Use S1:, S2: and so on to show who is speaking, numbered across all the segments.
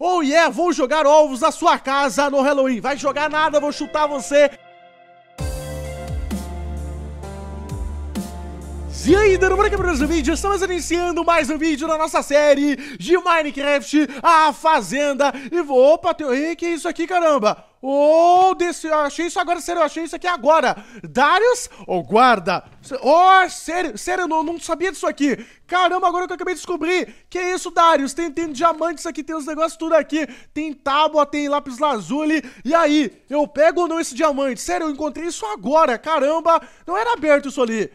S1: Oh yeah, vou jogar ovos na sua casa no Halloween. Vai jogar nada, vou chutar você. E aí, dando por aqui para o vídeo, estamos iniciando mais um vídeo da nossa série de Minecraft, a Fazenda. E vou, opa, teu rei, que é isso aqui, caramba? Ô, oh, desse, achei isso agora, sério, achei isso aqui agora. Darius, ou oh, guarda? Oh, sério, sério, não, não sabia disso aqui. Caramba, agora que eu acabei de descobrir. Que é isso, Darius? Tem, tem diamantes aqui, tem os negócios tudo aqui. Tem tábua, tem lápis lazuli. E aí, eu pego ou não esse diamante? Sério, eu encontrei isso agora, caramba. Não era aberto isso ali.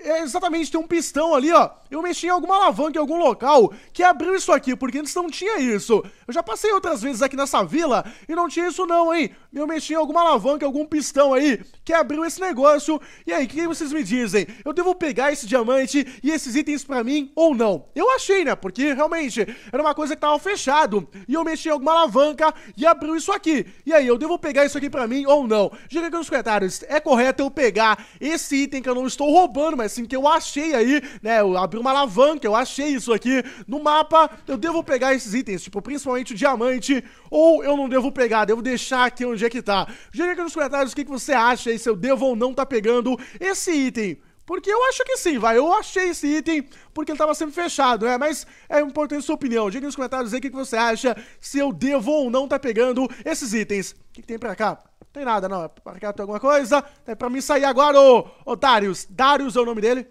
S1: É, exatamente, tem um pistão ali, ó. Eu mexi em alguma alavanca em algum local que abriu isso aqui, porque antes não tinha isso. Eu já passei outras vezes aqui nessa vila e não tinha isso não, hein? Eu mexi em alguma alavanca, algum pistão aí que abriu esse negócio. E aí, o que vocês me dizem? Eu devo pegar esse diamante e esses itens pra mim ou não? Eu achei, né? Porque realmente era uma coisa que tava fechado e eu mexi em alguma alavanca e abriu isso aqui. E aí, eu devo pegar isso aqui pra mim ou não? Diga aqui nos comentários, é correto eu pegar esse item que eu não estou roubando, mas assim, que eu achei aí, né? Eu abri uma alavanca, eu achei isso aqui no mapa. Eu devo pegar esses itens, tipo, principalmente o diamante, ou eu não devo pegar, devo deixar aqui onde é que tá. Diga aqui nos comentários o que, que você acha aí, se eu devo ou não tá pegando esse item. Porque eu acho que sim, vai. Eu achei esse item porque ele tava sempre fechado, né? Mas é importante sua opinião. Diga nos comentários aí o que, que você acha, se eu devo ou não tá pegando esses itens. O que, que tem pra cá? Tem nada, não. É pra cá tem alguma coisa. É pra mim sair agora, ô, ô Darius. Darius é o nome dele.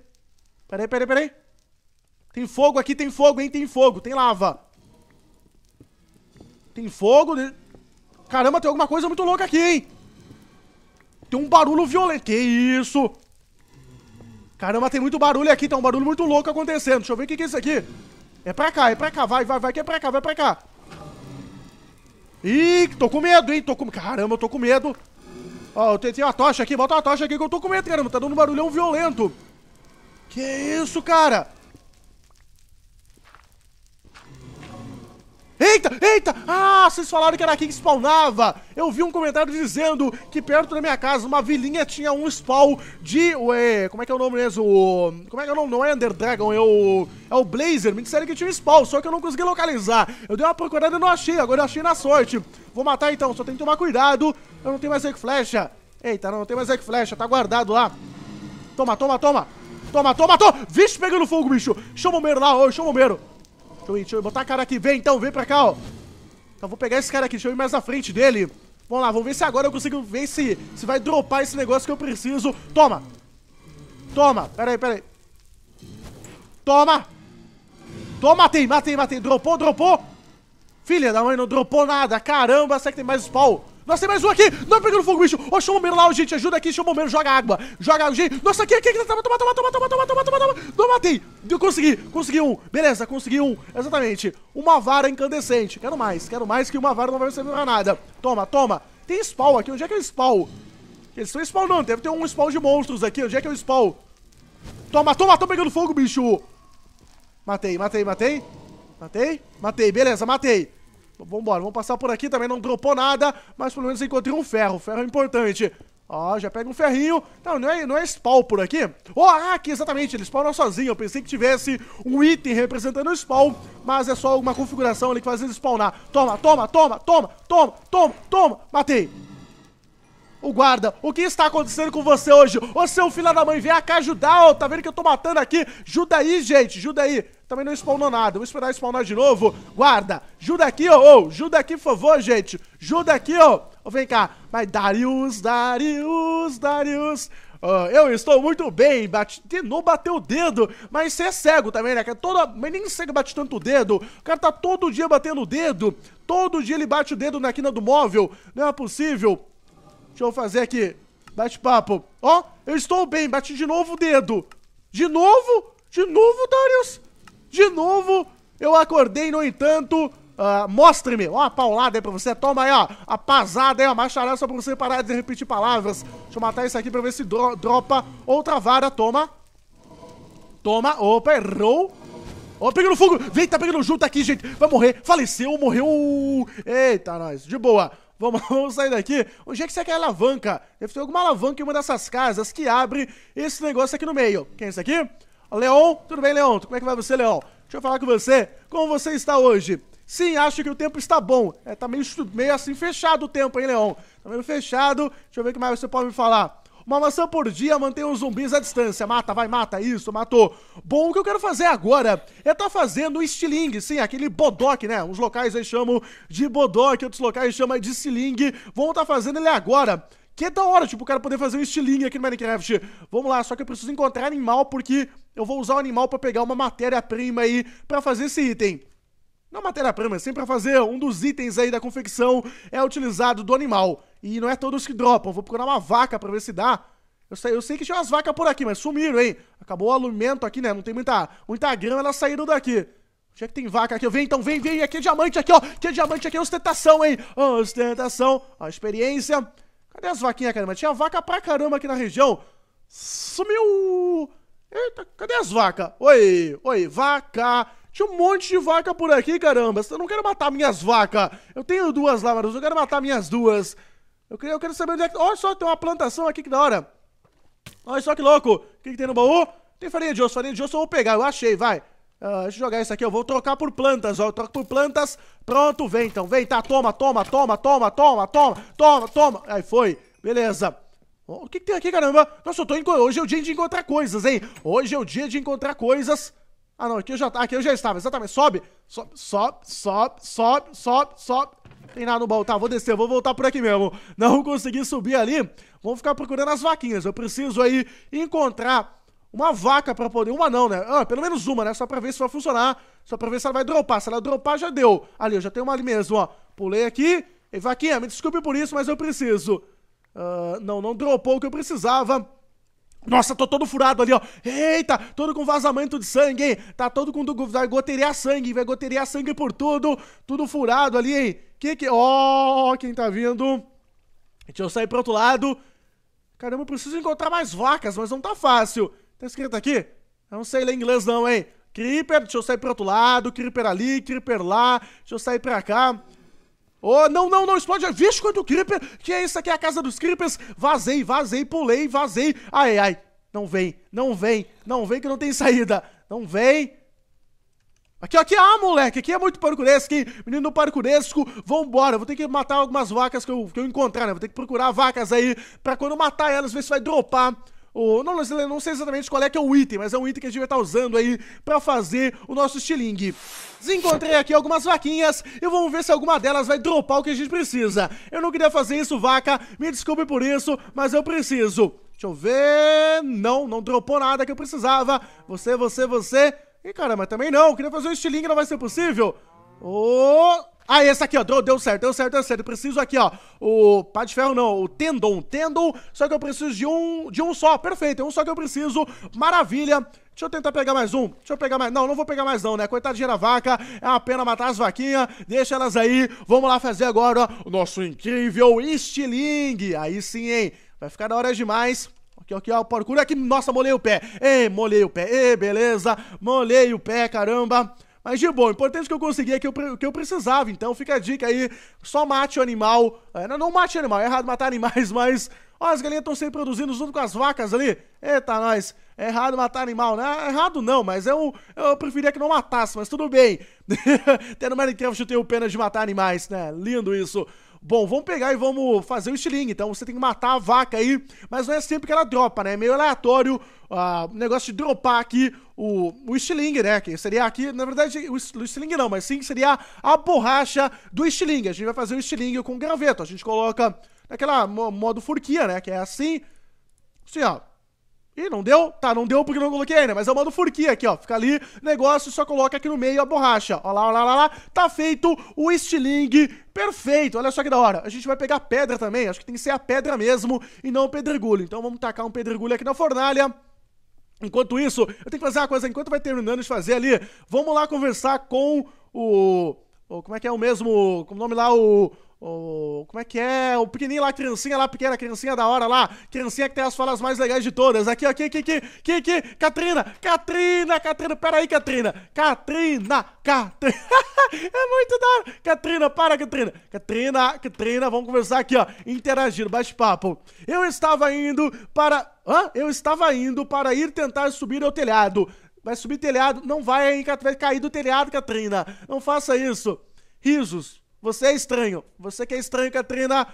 S1: Peraí, peraí, peraí. Tem fogo aqui, tem fogo, hein? Tem fogo, tem lava. Tem fogo. Né? Caramba, tem alguma coisa muito louca aqui, hein? Tem um barulho violento. Que isso? Caramba, tem muito barulho aqui. Tem tá um barulho muito louco acontecendo. Deixa eu ver o que é isso aqui. É pra cá, é pra cá. Vai, vai, vai, que é pra cá, vai pra cá. Ih, tô com medo, hein? Tô com... Caramba, eu tô com medo. Ó, tem, uma tocha aqui. Bota uma tocha aqui que eu tô com medo, caramba. Tá dando um barulhão violento. Que isso, cara? Eita, eita! Ah, vocês falaram que era aqui que spawnava! Eu vi um comentário dizendo que perto da minha casa, uma vilinha, tinha um spawn de. Ué, como é que é o nome mesmo? Como é que é o nome? Não é Underdragon? Dragon, é o. É o Blazer. Me disseram que tinha um spawn, só que eu não consegui localizar. Eu dei uma procurada e não achei, agora eu achei na sorte. Vou matar então, só tem que tomar cuidado. Eu não tenho mais Zack Flecha. Eita, não, não mais Zack Flecha, tá guardado lá. Toma, toma, toma! Toma, toma, toma! Vixe, pegando fogo, bicho! Chama o bombeiro lá, ô, chama o bombeiro! Deixa eu ir, deixa eu Botar a cara aqui. Vem, então. Vem pra cá, ó. Então vou pegar esse cara aqui. Deixa eu ir mais na frente dele. Vamos lá. Vamos ver se agora eu consigo ver se, se vai dropar esse negócio que eu preciso. Toma. Toma. Pera aí, pera aí. Toma. Toma. Matei, matei, matei. Dropou, dropou. Filha da mãe, não dropou nada. Caramba, será que tem mais spawn? Nossa, tem mais um aqui. Não pegando fogo, bicho. Ô, chama o bombeiro lá, gente. Ajuda aqui, chama o bombeiro. Joga água. Joga água, gente. Nossa, aqui, aqui, aqui. Toma, toma, toma, toma, toma, toma, toma, toma. Não matei. Eu consegui. Consegui um. Beleza, consegui um. Exatamente. Uma vara incandescente. Quero mais. Quero mais que uma vara não vai servir pra nada. Toma, toma. Tem spawn aqui. Onde é que é o spawn? Eles estão não! Deve ter um spawn de monstros aqui. Onde é que é o spawn? Toma, toma. Tô pegando fogo, bicho. Matei, matei, matei. Matei. Matei. Beleza, matei. Vambora, vamos passar por aqui também, não dropou nada, mas pelo menos encontrei um ferro, ferro é importante. Ó, já pega um ferrinho. Não, não é, não é spawn por aqui? Oh, aqui, exatamente, ele spawna sozinho. Eu pensei que tivesse um item representando o spawn, mas é só alguma configuração ali que faz ele spawnar. Toma, toma, toma, toma, toma, toma, toma, matei o guarda, o que está acontecendo com você hoje? Ô seu filho da mãe, vem cá ajudar, ó, tá vendo que eu tô matando aqui? Ajuda aí, gente, ajuda aí. Também não spawnou nada, vou esperar spawnar de novo. Guarda, ajuda aqui, ô, ô, ajuda aqui, por favor, gente. Ajuda aqui, ô. vem cá, mas Darius, Darius, Darius... Uh, eu estou muito bem, bate... Tenor bateu o dedo, mas você é cego também, né? Que é toda... Mas nem cego bate tanto o dedo. O cara tá todo dia batendo o dedo. Todo dia ele bate o dedo na quina do móvel. Não é possível. Deixa eu fazer aqui. Bate-papo. Ó, oh, eu estou bem. Bati de novo o dedo. De novo? De novo, Darius? De novo? Eu acordei, no entanto... Uh, Mostre-me, ó, a paulada aí pra você. Toma aí, ó, a pasada aí, ó, macharada só pra você parar de repetir palavras. Deixa eu matar isso aqui pra ver se dro dropa outra vara. Toma. Toma. Opa, errou. Ó, oh, pegando fogo. Vem, tá pegando junto aqui, gente. Vai morrer. Faleceu, morreu. Eita, nós. De boa. Vamos, vamos sair daqui. Onde é que você quer alavanca? Deve ter alguma alavanca em uma dessas casas que abre esse negócio aqui no meio. Quem é esse aqui? Leon, tudo bem, Leon? Como é que vai você, Leon? Deixa eu falar com você. Como você está hoje? Sim, acho que o tempo está bom. É, tá meio, meio assim fechado o tempo, hein, Leon? Tá meio fechado. Deixa eu ver o que mais você pode me falar. Uma maçã por dia mantém os zumbis à distância. Mata, vai, mata. Isso, matou. Bom, o que eu quero fazer agora é tá fazendo estilingue, sim, aquele bodoque, né? Uns locais aí chamam de bodoque, outros locais chamam de estilingue. Vamos tá fazendo ele agora. Que é da hora, tipo, o cara poder fazer um estilingue aqui no Minecraft. Vamos lá, só que eu preciso encontrar animal, porque eu vou usar o animal para pegar uma matéria-prima aí para fazer esse item. A matéria-prima é sempre pra fazer, um dos itens aí da confecção é utilizado do animal. E não é todos que dropam, vou procurar uma vaca pra ver se dá. Eu sei, eu sei que tinha umas vacas por aqui, mas sumiram, hein? Acabou o alimento aqui, né? Não tem muita, muita grama, elas saíram daqui. Onde é que tem vaca aqui? Vem então, vem, vem. Aqui é diamante, aqui, ó. Aqui é diamante, aqui é ostentação, hein? Ostentação. Ó, experiência. Cadê as vaquinhas, caramba? Tinha vaca pra caramba aqui na região. Sumiu. Eita, cadê as vacas? Oi, oi, vaca. Tinha um monte de vaca por aqui, caramba. Eu não quero matar minhas vacas. Eu tenho duas lá, mas eu quero matar minhas duas. Eu quero, eu quero saber onde é que... Olha só, tem uma plantação aqui que da hora. Olha só que louco. O que, que tem no baú? Tem farinha de osso. Farinha de osso eu vou pegar. Eu achei, vai. Uh, deixa eu jogar isso aqui, eu vou trocar por plantas, ó. Eu troco por plantas. Pronto, vem então, vem, tá? Toma, toma, toma, toma, toma, toma, toma, toma. Aí foi, beleza. Oh, o que, que, tem aqui, caramba? Nossa, eu tô Hoje é o dia de encontrar coisas, hein? Hoje é o dia de encontrar coisas. Ah, não, aqui eu já, aqui eu já estava, exatamente. Sobe, sobe, sobe, sobe, sobe, sobe, sobe. Tem nada no baú, tá? Vou descer, vou voltar por aqui mesmo. Não consegui subir ali. Vamos ficar procurando as vaquinhas. Eu preciso aí encontrar uma vaca pra poder. Uma não, né? Ah, pelo menos uma, né? Só pra ver se vai funcionar. Só pra ver se ela vai dropar. Se ela dropar, já deu. Ali, eu já tenho uma ali mesmo, ó. Pulei aqui. E vaquinha, me desculpe por isso, mas eu preciso. Uh, não, não dropou o que eu precisava. Nossa, tô todo furado ali, ó. Eita, todo com vazamento de sangue, hein? Tá todo com vai goteria sangue, vai goteria sangue por tudo. Tudo furado ali, hein? Que que... Ó, oh, quem tá vindo? Deixa eu sair pro outro lado. Caramba, eu preciso encontrar mais vacas, mas não tá fácil. Tá escrito aqui? Eu não sei ler inglês não, hein? Creeper, deixa eu sair pro outro lado. Creeper ali, Creeper lá. Deixa eu sair pra cá. Oh, não, não, não explode. É vixe, quanto creeper. Que é isso aqui? É a casa dos creepers. Vazei, vazei, pulei, vazei. Ai, ai. Não vem, não vem, não vem que não tem saída. Não vem. Aqui, aqui, ah, moleque, aqui é muito parcuresco, hein? Menino parcuresco, vambora. Vou ter que matar algumas vacas que eu, que eu encontrar, né? Vou ter que procurar vacas aí pra quando matar elas, ver se vai dropar o, não, não sei exatamente qual é que é o item, mas é um item que a gente vai estar tá usando aí pra fazer o nosso estilingue. Encontrei aqui algumas vaquinhas e vamos ver se alguma delas vai dropar o que a gente precisa. Eu não queria fazer isso, vaca, me desculpe por isso, mas eu preciso. Deixa eu ver... Não, não dropou nada que eu precisava. Você, você, você... E caramba, também não, eu queria fazer um estilingue, não vai ser possível. Ô... Oh... Ah, esse aqui, ó, deu, deu certo, deu certo, deu certo. Eu preciso aqui, ó, o pá de ferro não, o tendon, tendon, só que eu preciso de um, de um só, perfeito, é um só que eu preciso, maravilha. Deixa eu tentar pegar mais um. Deixa eu pegar mais. Não, não vou pegar mais não, né? Coitadinha da vaca. É uma pena matar as vaquinhas. Deixa elas aí. Vamos lá fazer agora o nosso incrível estilingue. Aí sim, hein? Vai ficar da hora demais. Aqui, aqui, ó, parkour aqui. Nossa, molhei o pé. Ei, molhei o pé. Ei, beleza. Molhei o pé, caramba. Mas de bom, o importante que eu consegui é que eu, que eu precisava. Então fica a dica aí: só mate o animal. É, não, não mate animal, é errado matar animais, mas. Ó, as galinhas estão sempre produzindo junto com as vacas ali. Eita, nós. É errado matar animal, né? É errado não, mas eu, eu preferia que não matasse, mas tudo bem. Até no Minecraft eu tenho pena de matar animais, né? Lindo isso. Bom, vamos pegar e vamos fazer o estilingue. Então você tem que matar a vaca aí, mas não é sempre que ela dropa, né? É meio aleatório ah, o uh, negócio de dropar aqui o, o estilingue, né? Que seria aqui, na verdade, o, o estilingue não, mas sim seria a borracha do estilingue. A gente vai fazer o estilingue com graveto. A gente coloca naquela modo furquia, né? Que é assim, assim, ó. Ih, não deu? Tá, não deu porque não coloquei ainda, mas é o modo furquia aqui, ó. Fica ali, negócio, só coloca aqui no meio a borracha. Ó lá, ó lá, ó lá, lá. Tá feito o estilingue perfeito. Olha só que da hora. A gente vai pegar pedra também, acho que tem que ser a pedra mesmo e não o pedregulho. Então vamos tacar um pedregulho aqui na fornalha. Enquanto isso, eu tenho que fazer uma coisa, enquanto vai terminando de fazer ali, vamos lá conversar com o. o como é que é o mesmo. Como nome lá? O. O, como é que é? O pequenininho lá, criancinha lá, pequena, criancinha da hora lá. Criancinha que tem as falas mais legais de todas. Aqui, aqui, aqui, aqui, aqui, aqui. Catrina, Catrina, Catrina, peraí, Catrina. Catrina, Catrina. é muito da hora. Catrina, para, Catrina. Catrina, Catrina, vamos conversar aqui, ó. Interagindo, bate-papo. Eu estava indo para... Hã? Eu estava indo para ir tentar subir ao telhado. Vai subir telhado? Não vai, hein, vai cair do telhado, Catrina. Não faça isso. Risos. Você é estranho. Você que é estranho, Katrina.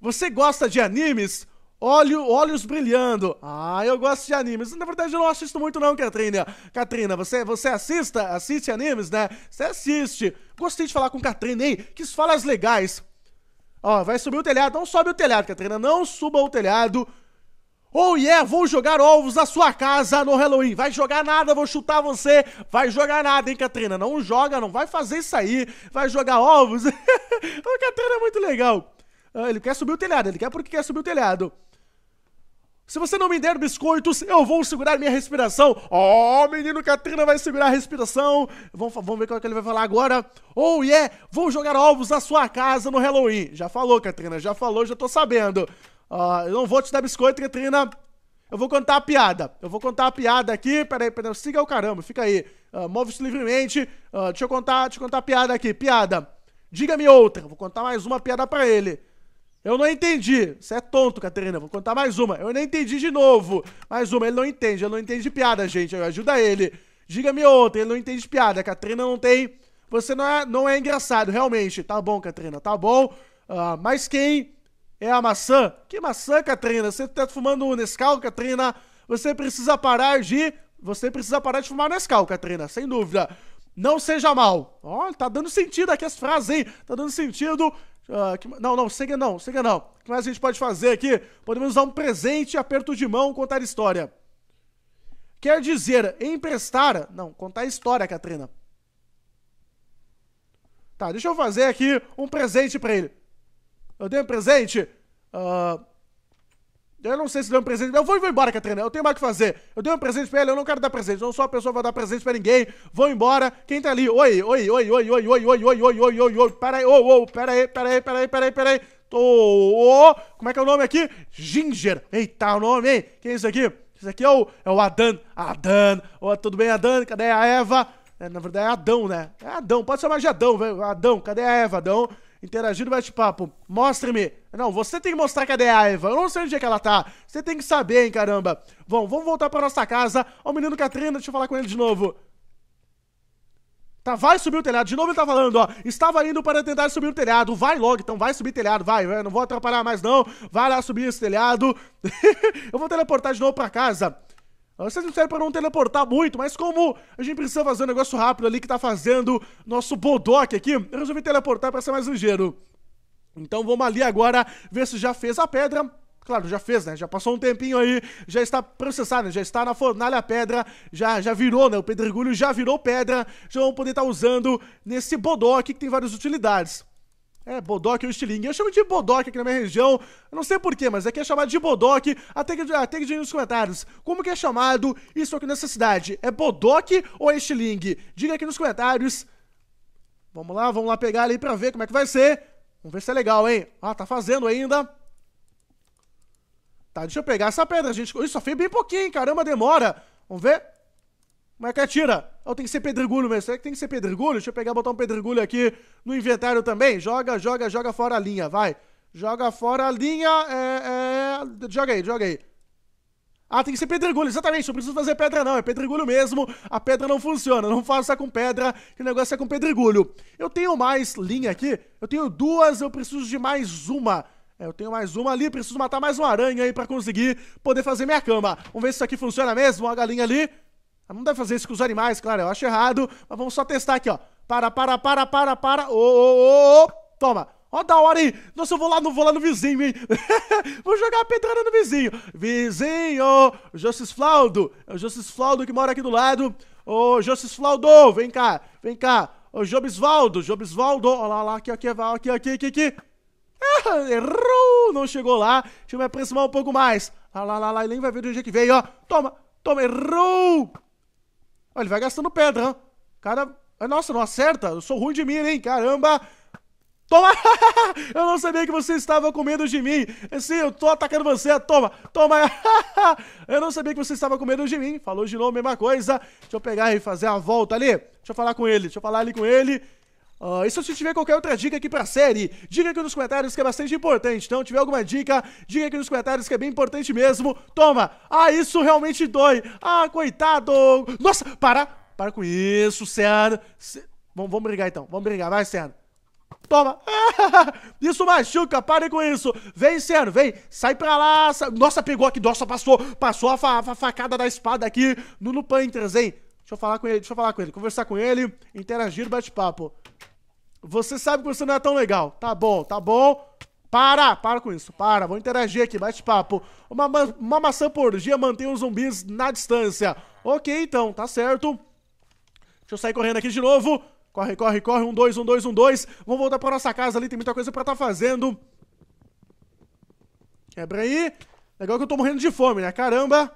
S1: Você gosta de animes? Olho, olhos brilhando. Ah, eu gosto de animes. Na verdade, eu não assisto muito não, Katrina. Katrina, você, você assista, assiste animes, né? Você assiste. Gostei de falar com Katrina, hein? Que falas legais. Ó, vai subir o telhado. Não sobe o telhado, Katrina. Não suba o telhado. Oh yeah, vou jogar ovos na sua casa no Halloween. Vai jogar nada, vou chutar você. Vai jogar nada, hein, Katrina? Não joga, não vai fazer isso aí. Vai jogar ovos. o Katrina é muito legal. Ah, ele quer subir o telhado, ele quer porque quer subir o telhado. Se você não me der biscoitos, eu vou segurar minha respiração. Oh, menino Katrina vai segurar a respiração. Vamos, vamos ver o que ele vai falar agora. Oh, yeah, vou jogar ovos na sua casa no Halloween. Já falou, Katrina, já falou, já tô sabendo. Uh, eu não vou te dar biscoito, Catrina. Eu vou contar a piada. Eu vou contar a piada aqui. Peraí, peraí. Siga o caramba, fica aí. Uh, Move-se livremente. Uh, deixa, eu contar, deixa eu contar a piada aqui. Piada. Diga-me outra. Vou contar mais uma piada para ele. Eu não entendi. Você é tonto, Catarina. Vou contar mais uma. Eu não entendi de novo. Mais uma. Ele não entende. Ele não entende de piada, gente. Ajuda ele. Diga-me outra. Ele não entende de piada. A Catarina não tem. Você não é, não é engraçado, realmente. Tá bom, Catarina. Tá bom. Uh, mas quem é a maçã? Que maçã, Katrina? Você tá fumando um Nescau, Katrina? Você precisa parar de. Você precisa parar de fumar Nescau, Katrina, sem dúvida. Não seja mal. Olha, tá dando sentido aqui as frases, hein? Tá dando sentido. Uh, que... Não, não, siga não, siga não. O que mais a gente pode fazer aqui? Podemos dar um presente, aperto de mão, contar história. Quer dizer, emprestar. Não, contar história, Katrina. Tá, deixa eu fazer aqui um presente para ele. Eu dei um presente? Uh, eu não sei se deu um presente. Eu vou, vou embora, Catarina. Eu tenho mais o que fazer. Eu dei um presente pra ela, eu não quero dar presente. Eu não sou a pessoa que vai dar presente pra ninguém. Vou embora. Quem tá ali? Oi, oi, oi, oi, oi, oi, oi, oi, oi, oi, oi, oi. Pera aí, ô, ô, pera aí, pera aí, pera aí, pera aí, pera aí. Tô. Como é que é o nome aqui? Ginger. Eita, o nome, hein? Quem é isso aqui? Esse aqui é o, é o Adan. Adan. Oh, tudo bem, Adan? Cadê a Eva? É, na verdade é Adão, né? É Adão. Pode ser mais de Adão, velho. Adão. Cadê a Eva, Adão? Interagindo bate-papo. Mostre-me. Não, você tem que mostrar cadê a Eva. Eu não sei onde é que ela tá. Você tem que saber, hein, caramba. Bom, vamos voltar pra nossa casa. Ó, o menino Katrina, deixa eu falar com ele de novo. Tá, vai subir o telhado. De novo ele tá falando, ó. Estava indo para tentar subir o telhado. Vai logo, então vai subir o telhado, vai. vai. Não vou atrapalhar mais, não. Vai lá subir esse telhado. eu vou teleportar de novo pra casa. Ah, vocês me disseram pra não teleportar muito, mas como a gente precisa fazer um negócio rápido ali que tá fazendo nosso bodoque aqui, eu resolvi teleportar pra ser mais ligeiro. Então vamos ali agora ver se já fez a pedra. Claro, já fez, né? Já passou um tempinho aí, já está processado, né? já está na fornalha pedra, já, já virou, né? O pedregulho já virou pedra, já vamos poder estar usando nesse bodó que tem várias utilidades. É, bodoque ou estilingue. Eu chamo de bodoque aqui na minha região. Eu não sei porquê, mas aqui é chamado de bodoque. Até que, até que nos comentários. Como que é chamado isso aqui nessa cidade? É bodoque ou é estilingue? Diga aqui nos comentários. Vamos lá, vamos lá pegar ali pra ver como é que vai ser. Vamos ver se é legal, hein? Ah, tá fazendo ainda. Tá, deixa eu pegar essa pedra, gente. Isso só fez bem pouquinho, Caramba, demora. Vamos ver. Como é que atira? Oh, tem que ser pedregulho mesmo. Será que tem que ser pedregulho? Deixa eu pegar botar um pedregulho aqui no inventário também. Joga, joga, joga fora a linha, vai. Joga fora a linha. É, é... Joga aí, joga aí. Ah, tem que ser pedregulho, exatamente, não preciso fazer pedra não, é pedregulho mesmo, a pedra não funciona, não faça com pedra, que o negócio é com pedregulho. Eu tenho mais linha aqui, eu tenho duas, eu preciso de mais uma. É, eu tenho mais uma ali, preciso matar mais uma aranha aí pra conseguir poder fazer minha cama. Vamos ver se isso aqui funciona mesmo, uma galinha ali. Ah, não deve fazer isso com os animais, claro, eu acho errado, mas vamos só testar aqui, ó. Para, para, para, para, para, ô, ô, ô, ô, toma. Ó, da hora, hein? Nossa, eu vou lá, não vou lá no vizinho, hein? vou jogar a pedrada no vizinho. Vizinho, Jossis Flaudo. É o Jossis Flaudo que mora aqui do lado. Ô, Jossis Flaudo, vem cá, vem cá. Ô, Jobisvaldo, Jobisvaldo. Ó lá, lá, aqui, aqui, aqui, aqui, aqui, aqui. Ah, errou, não chegou lá. Deixa eu me aproximar um pouco mais. Ah lá, lá, lá, ele nem vai ver do jeito que veio, ó. Toma, toma, errou. Ó, ele vai gastando pedra, ó. Cara, é, nossa, não acerta. Eu sou ruim de mira, hein, caramba. Toma! Eu não sabia que você estava com medo de mim. É sim, eu tô atacando você. Toma! Toma! Eu não sabia que você estava com medo de mim. Falou de novo a mesma coisa. Deixa eu pegar e fazer a volta ali. Deixa eu falar com ele. Deixa eu falar ali com ele. Uh, e se você tiver qualquer outra dica aqui pra série, diga aqui nos comentários que é bastante importante. Então, tiver alguma dica, diga aqui nos comentários que é bem importante mesmo. Toma! Ah, isso realmente dói! Ah, coitado! Nossa, para! Para com isso, Ciano! C... vamos brigar então. Vamos brigar, vai, Ciano. Toma. Isso machuca, pare com isso. Vem, Ceno, vem. Sai pra lá. Nossa, pegou aqui. Nossa, passou. Passou a, fa a facada da espada aqui no Panthers, hein? Deixa eu falar com ele, deixa eu falar com ele. Conversar com ele, interagir, bate-papo. Você sabe que você não é tão legal. Tá bom, tá bom. Para, para com isso, para. Vou interagir aqui, bate-papo. Uma, ma uma maçã por dia mantém os zumbis na distância. Ok, então, tá certo. Deixa eu sair correndo aqui de novo. Corre, corre, corre. Um, dois, um, dois, um, dois. Vamos voltar pra nossa casa ali. Tem muita coisa pra estar tá fazendo. Quebra aí. Legal que eu tô morrendo de fome, né? Caramba.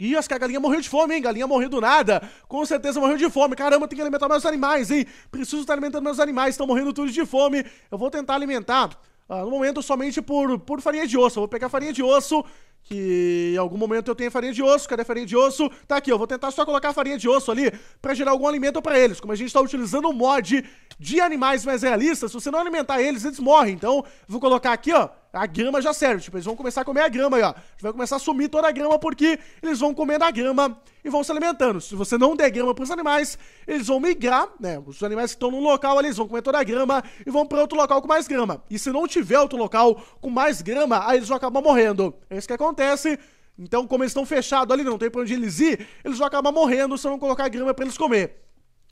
S1: Ih, acho que a galinha morreu de fome, hein? Galinha morreu do nada. Com certeza morreu de fome. Caramba, tem que alimentar meus animais, hein? Preciso estar alimentando meus animais. Estão morrendo tudo de fome. Eu vou tentar alimentar. Ah, no momento, somente por, por farinha de osso. Eu vou pegar farinha de osso que em algum momento eu tenha farinha de osso. Cadê a farinha de osso? Tá aqui, eu vou tentar só colocar a farinha de osso ali para gerar algum alimento para eles. Como a gente tá utilizando um mod de animais mais realistas, se você não alimentar eles, eles morrem. Então, vou colocar aqui, ó, a grama já serve. Tipo, eles vão começar a comer a grama aí, ó. Vai começar a sumir toda a grama porque eles vão comendo a grama e vão se alimentando. Se você não der grama pros animais, eles vão migrar, né? Os animais que estão num local ali, eles vão comer toda a grama e vão para outro local com mais grama. E se não tiver outro local com mais grama, aí eles vão acabar morrendo. É isso que acontece acontece. Então, como eles estão fechados ali, não tem pra onde eles ir, eles vão acabar morrendo se não colocar grama para eles comer.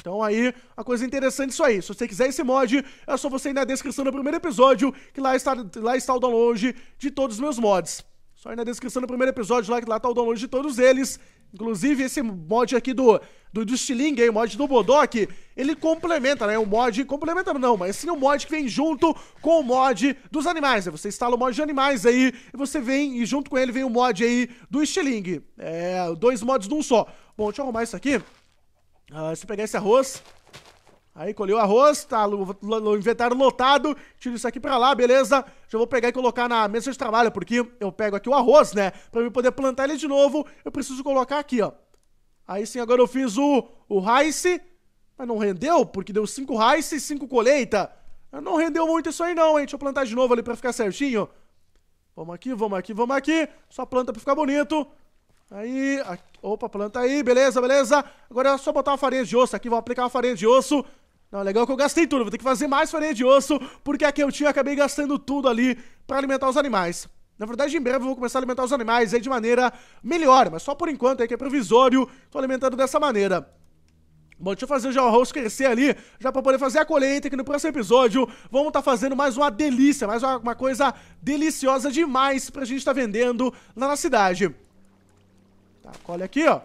S1: Então aí, a coisa interessante é isso aí. Se você quiser esse mod, é só você ir na descrição do primeiro episódio, que lá está, lá está o download de todos os meus mods. Só aí na descrição do primeiro episódio lá, que lá tá o download de todos eles. Inclusive, esse mod aqui do, do, do Stiling, o mod do Bodok, ele complementa, né? O mod, complementa não, mas sim o mod que vem junto com o mod dos animais. Né? Você instala o mod de animais aí, e você vem, e junto com ele vem o mod aí do Stiling. É, dois mods num só. Bom, deixa eu arrumar isso aqui. Uh, se pegar esse arroz, Aí colheu arroz, tá o inventário lotado, tiro isso aqui pra lá, beleza? Já vou pegar e colocar na mesa de trabalho, porque eu pego aqui o arroz, né? Pra eu poder plantar ele de novo, eu preciso colocar aqui, ó. Aí sim, agora eu fiz o, o rice, mas não rendeu, porque deu 5 rice e 5 colheita. Não rendeu muito isso aí não, hein? Deixa eu plantar de novo ali pra ficar certinho. Vamos aqui, vamos aqui, vamos aqui. Só planta pra ficar bonito. Aí, aqui, opa, planta aí, beleza, beleza. Agora é só botar uma farinha de osso aqui, vou aplicar uma farinha de osso não, é legal que eu gastei tudo, vou ter que fazer mais farinha de osso, porque aqui eu tinha, acabei gastando tudo ali para alimentar os animais. Na verdade, em breve eu vou começar a alimentar os animais aí de maneira melhor, mas só por enquanto aí que é provisório, tô alimentando dessa maneira. Bom, deixa eu fazer já o arroz crescer ali, já pra poder fazer a colheita, que no próximo episódio vamos estar tá fazendo mais uma delícia, mais uma, uma, coisa deliciosa demais pra gente estar tá vendendo lá na cidade. Tá, colhe aqui, ó.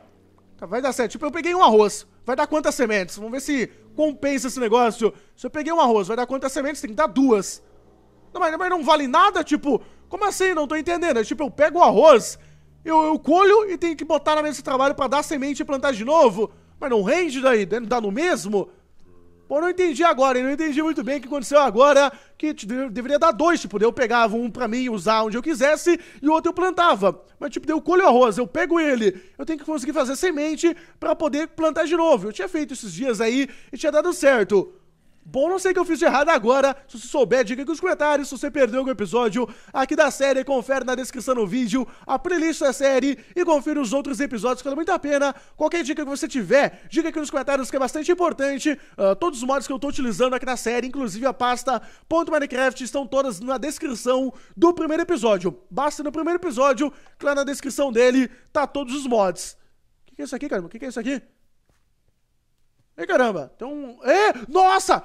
S1: Tá, vai dar certo. Tipo, eu peguei um arroz. Vai dar quantas sementes? Vamos ver se compensa esse negócio. Se eu peguei um arroz, vai dar quantas sementes? Tem que dar duas. Não, mas, mas não vale nada? Tipo, como assim? Não tô entendendo. É, tipo, eu pego o arroz, eu, eu colho e tenho que botar na mesa de trabalho para dar semente e plantar de novo. Mas não rende daí? Não dá no mesmo? Pô, não entendi agora, hein? Não entendi muito bem o que aconteceu agora. Que deveria dar dois, tipo, eu pegava um pra mim usar onde eu quisesse e o outro eu plantava. Mas, tipo, eu colho arroz, eu pego ele. Eu tenho que conseguir fazer semente para poder plantar de novo. Eu tinha feito esses dias aí e tinha dado certo. Bom, não sei o que eu fiz de errado agora. Se você souber, diga aqui nos comentários. Se você perdeu algum episódio aqui da série, confere na descrição do vídeo a playlist da série e confira os outros episódios que vale muito a pena. Qualquer dica que você tiver, diga aqui nos comentários que é bastante importante. Uh, todos os mods que eu tô utilizando aqui na série, inclusive a pasta .minecraft, estão todas na descrição do primeiro episódio. Basta no primeiro episódio, lá na descrição dele, tá todos os mods. O que, que é isso aqui, caramba? O que, que é isso aqui? Ei, caramba, tem um... É! Nossa!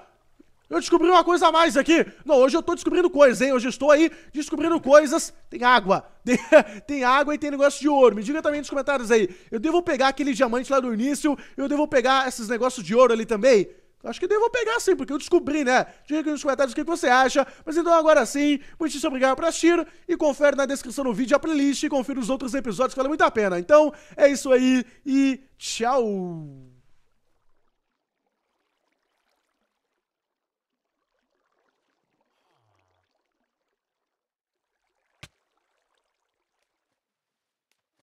S1: Eu descobri uma coisa a mais aqui. Não, hoje eu tô descobrindo coisas, hein? Hoje eu estou aí descobrindo coisas. Tem água. Tem, tem, água e tem negócio de ouro. Me diga também nos comentários aí. Eu devo pegar aquele diamante lá do início? Eu devo pegar esses negócios de ouro ali também? Acho que devo pegar sim, porque eu descobri, né? Diga aqui nos comentários o que você acha. Mas então agora sim, muitíssimo obrigado por assistir. E confere na descrição do vídeo a playlist e confira os outros episódios que vale muito a pena. Então, é isso aí e tchau!